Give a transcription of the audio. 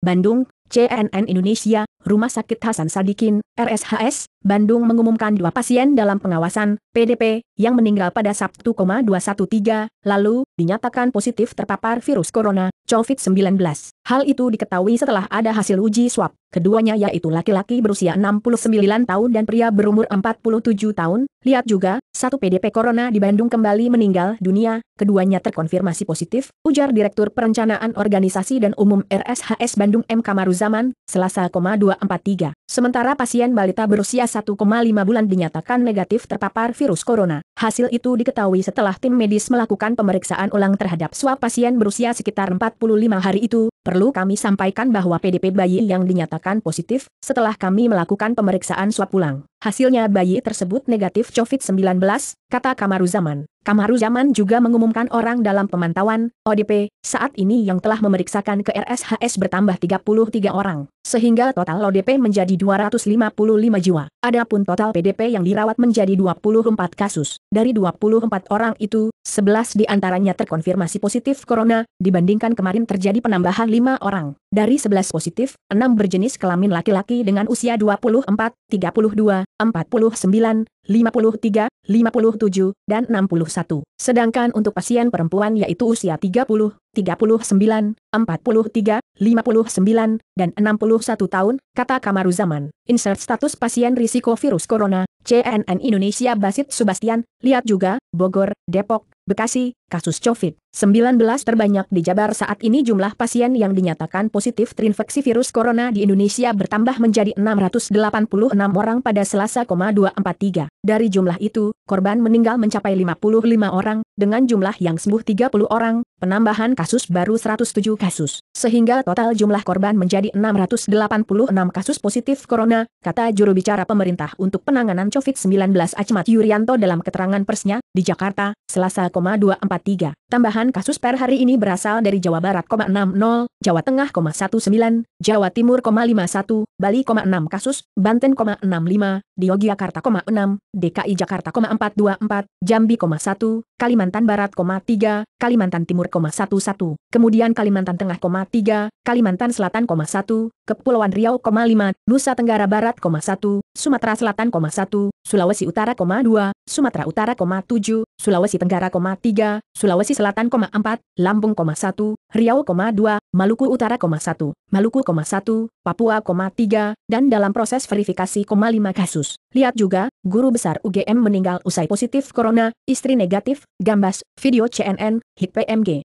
Bandung, CNN Indonesia, Rumah Sakit Hasan Sadikin, RSHS, Bandung mengumumkan dua pasien dalam pengawasan, PDP, yang meninggal pada Sabtu, 213, lalu, dinyatakan positif terpapar virus corona, COVID-19. Hal itu diketahui setelah ada hasil uji swab. Keduanya yaitu laki-laki berusia 69 tahun dan pria berumur 47 tahun. Lihat juga, satu PDP Corona di Bandung kembali meninggal dunia, keduanya terkonfirmasi positif, ujar Direktur Perencanaan Organisasi dan Umum RSHS Bandung M. Kamaruzaman, Selasa, 243. Sementara pasien balita berusia 1,5 bulan dinyatakan negatif terpapar virus corona. Hasil itu diketahui setelah tim medis melakukan pemeriksaan ulang terhadap swab pasien berusia sekitar 45 hari itu Perlu kami sampaikan bahwa PDP bayi yang dinyatakan positif, setelah kami melakukan pemeriksaan swab pulang. Hasilnya bayi tersebut negatif COVID-19, kata Kamaru Zaman. Kamaru Zaman juga mengumumkan orang dalam pemantauan, ODP, saat ini yang telah memeriksakan ke RSHS bertambah 33 orang, sehingga total ODP menjadi 255 jiwa. Adapun total PDP yang dirawat menjadi 24 kasus. Dari 24 orang itu, 11 diantaranya terkonfirmasi positif corona, dibandingkan kemarin terjadi penambahan 5 orang. Dari 11 positif, 6 berjenis kelamin laki-laki dengan usia 24, 32, 49, 53, 57, dan 61. Sedangkan untuk pasien perempuan yaitu usia 30, 39, 43, 59, dan 61 tahun, kata Kamaru Zaman. Insert status pasien risiko virus corona, CNN Indonesia Basit Subastian. lihat juga, Bogor, Depok, Bekasi, kasus COVID. 19 terbanyak di Jabar saat ini jumlah pasien yang dinyatakan positif terinfeksi virus corona di Indonesia bertambah menjadi 686 orang pada Selasa, 243. Dari jumlah itu, korban meninggal mencapai 55 orang, dengan jumlah yang sembuh 30 orang, penambahan kasus baru 107 kasus. Sehingga total jumlah korban menjadi 686 kasus positif corona, kata juru bicara pemerintah untuk penanganan COVID-19 Acmat Yuryanto dalam keterangan persnya, di Jakarta, Selasa, 243. Tambahan Puluhan kasus per hari ini berasal dari Jawa Barat, 60, Jawa Tengah, 19, Jawa Timur, 51, Bali, 6 kasus, Banten, 65, Yogyakarta, 6, DKI Jakarta, 424, Jambi, 1, Kalimantan Barat, 3, Kalimantan Timur, 11, kemudian Kalimantan Tengah, 3, Kalimantan Selatan, 1, Kepulauan Riau, 5, Nusa Tenggara Barat, 1, Sumatera Selatan, 1, Sulawesi Utara, 2, Sumatera Utara, 7, Sulawesi Tenggara, 3, Sulawesi Selatan, 4, Lampung, 1, Riau, 2, Maluku Utara, 1, Maluku, 1, Papua, 3, dan dalam proses verifikasi, 5 kasus. Lihat juga, guru besar UGM meninggal usai positif corona, istri negatif, gambas, video CNN, hit PMG.